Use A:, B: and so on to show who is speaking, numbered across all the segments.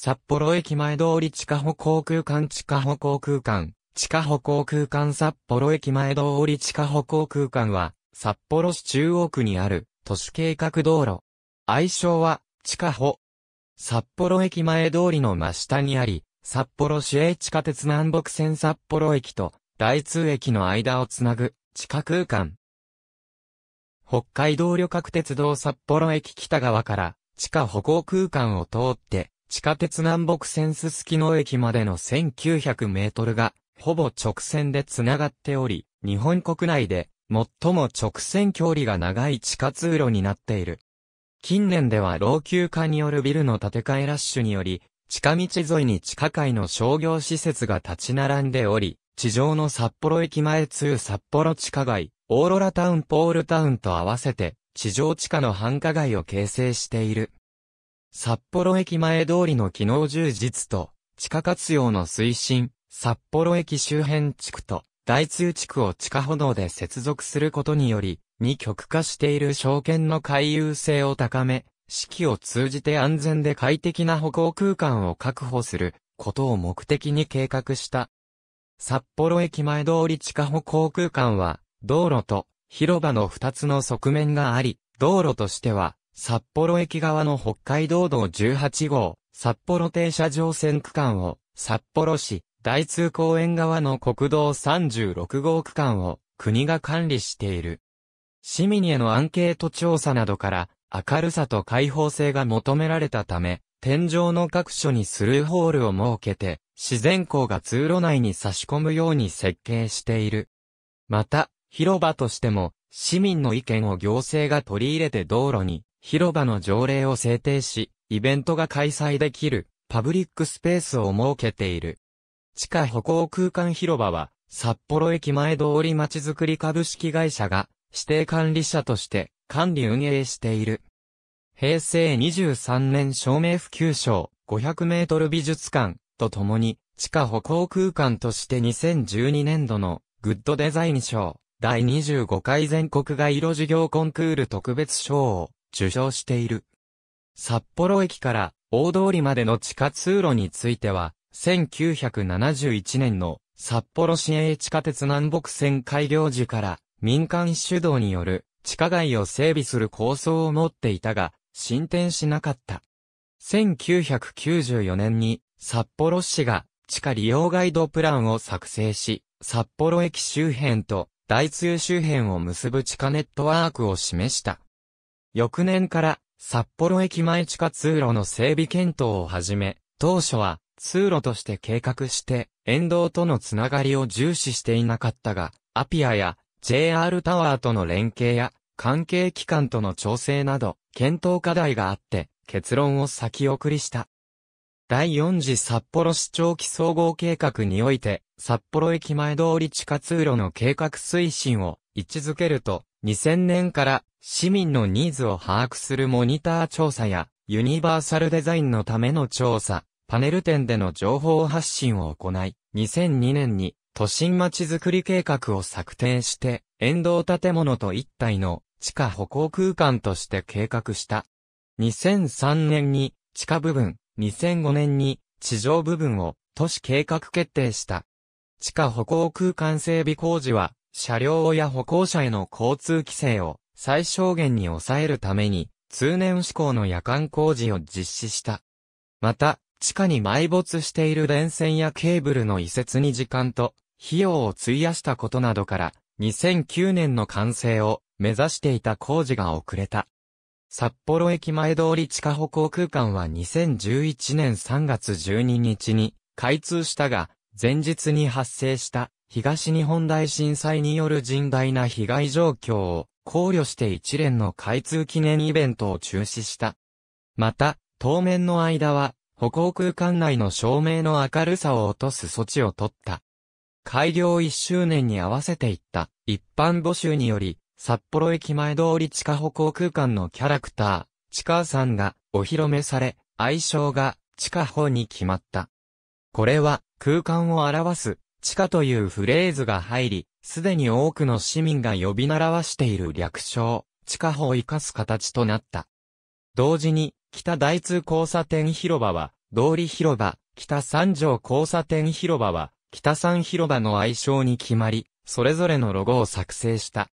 A: 札幌駅前通り地下歩航空間地下歩航空間、地下歩航空間札幌駅前通り地下歩航空間は、札幌市中央区にある都市計画道路。愛称は、地下歩。札幌駅前通りの真下にあり、札幌市営地下鉄南北線札幌駅と大通駅の間をつなぐ地下空間。北海道旅客鉄道札幌駅北側から地下歩行空間を通って地下鉄南北線すすきの駅までの1900メートルが、ほぼ直線で繋がっており、日本国内で最も直線距離が長い地下通路になっている。近年では老朽化によるビルの建て替えラッシュにより、地下道沿いに地下街の商業施設が立ち並んでおり、地上の札幌駅前通札幌地下街、オーロラタウンポールタウンと合わせて、地上地下の繁華街を形成している。札幌駅前通りの機能充実と、地下活用の推進、札幌駅周辺地区と、大通地区を地下歩道で接続することにより、二極化している証券の回遊性を高め、四季を通じて安全で快適な歩行空間を確保することを目的に計画した。札幌駅前通り地下歩行空間は、道路と広場の二つの側面があり、道路としては、札幌駅側の北海道道18号、札幌停車場線区間を、札幌市、大通公園側の国道36号区間を、国が管理している。市民へのアンケート調査などから、明るさと開放性が求められたため、天井の各所にスルーホールを設けて、自然光が通路内に差し込むように設計している。また、広場としても、市民の意見を行政が取り入れて道路に広場の条例を制定し、イベントが開催できるパブリックスペースを設けている。地下歩行空間広場は、札幌駅前通りまちづくり株式会社が指定管理者として管理運営している。平成23年照明普及賞500メートル美術館とともに地下歩行空間として2012年度のグッドデザイン賞第25回全国街路事業コンクール特別賞を受賞している。札幌駅から大通りまでの地下通路については、1971年の札幌市営地下鉄南北線開業時から民間主導による地下街を整備する構想を持っていたが、進展しなかった。1994年に札幌市が地下利用ガイドプランを作成し、札幌駅周辺と大通周辺を結ぶ地下ネットワークを示した。翌年から札幌駅前地下通路の整備検討を始め、当初は通路として計画して沿道とのつながりを重視していなかったが、アピアや JR タワーとの連携や関係機関との調整など検討課題があって結論を先送りした。第4次札幌市長期総合計画において、札幌駅前通り地下通路の計画推進を位置づけると、2000年から市民のニーズを把握するモニター調査や、ユニバーサルデザインのための調査、パネル展での情報発信を行い、2002年に都心まちづくり計画を策定して、沿道建物と一体の地下歩行空間として計画した。2003年に地下部分、2005年に地上部分を都市計画決定した。地下歩行空間整備工事は、車両や歩行者への交通規制を最小限に抑えるために、通年施行の夜間工事を実施した。また、地下に埋没している電線やケーブルの移設に時間と、費用を費やしたことなどから、2009年の完成を目指していた工事が遅れた。札幌駅前通り地下歩行空間は2011年3月12日に開通したが、前日に発生した東日本大震災による甚大な被害状況を考慮して一連の開通記念イベントを中止した。また、当面の間は、歩行空間内の照明の明るさを落とす措置を取った。開業1周年に合わせていった一般募集により、札幌駅前通り地下歩行空間のキャラクター、地下さんがお披露目され、愛称が地下歩に決まった。これは空間を表す地下というフレーズが入り、すでに多くの市民が呼び習わしている略称、地下法を生かす形となった。同時に、北大通交差点広場は、通り広場、北三条交差点広場は、北三広場の愛称に決まり、それぞれのロゴを作成した。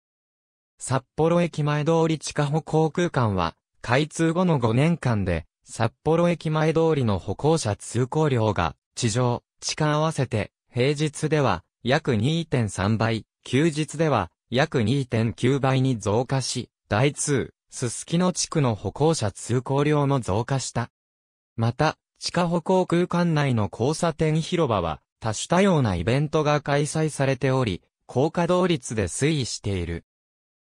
A: 札幌駅前通り地下歩航空間は、開通後の5年間で、札幌駅前通りの歩行者通行量が、地上、地下合わせて、平日では約2.3倍、休日では約2.9倍に増加し、大通、すすきの地区の歩行者通行量も増加した。また、地下歩行空間内の交差点広場は、多種多様なイベントが開催されており、高稼働率で推移している。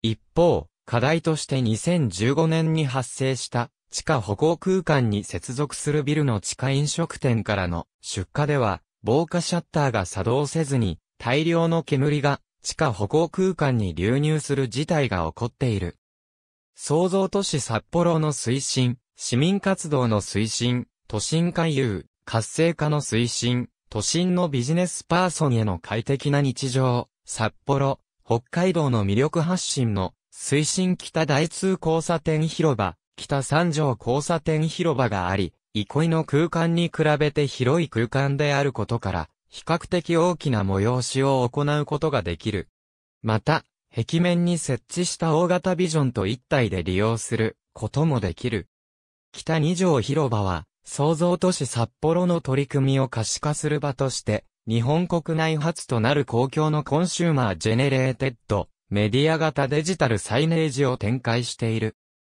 A: 一方、課題として2015年に発生した地下歩行空間に接続するビルの地下飲食店からの出荷では、防火シャッターが作動せずに大量の煙が地下歩行空間に流入する事態が起こっている。創造都市札幌の推進、市民活動の推進、都心回遊、活性化の推進、都心のビジネスパーソンへの快適な日常、札幌、北海道の魅力発信の推進北大通交差点広場、北三条交差点広場があり、憩いの空間に比べて広い空間であることから、比較的大きな催しを行うことができる。また、壁面に設置した大型ビジョンと一体で利用することもできる。北二条広場は、創造都市札幌の取り組みを可視化する場として、日本国内初となる公共のコンシューマージェネレーテッド、メディア型デジタルサイネージを展開している。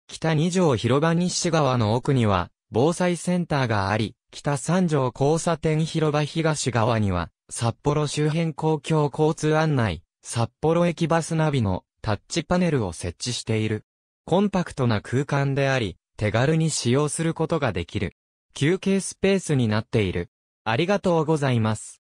A: 北二条広場西側の奥には、防災センターがあり、北三条交差点広場東側には、札幌周辺公共交通案内、札幌駅バスナビのタッチパネルを設置している。コンパクトな空間であり、手軽に使用することができる。休憩スペースになっている。ありがとうございます。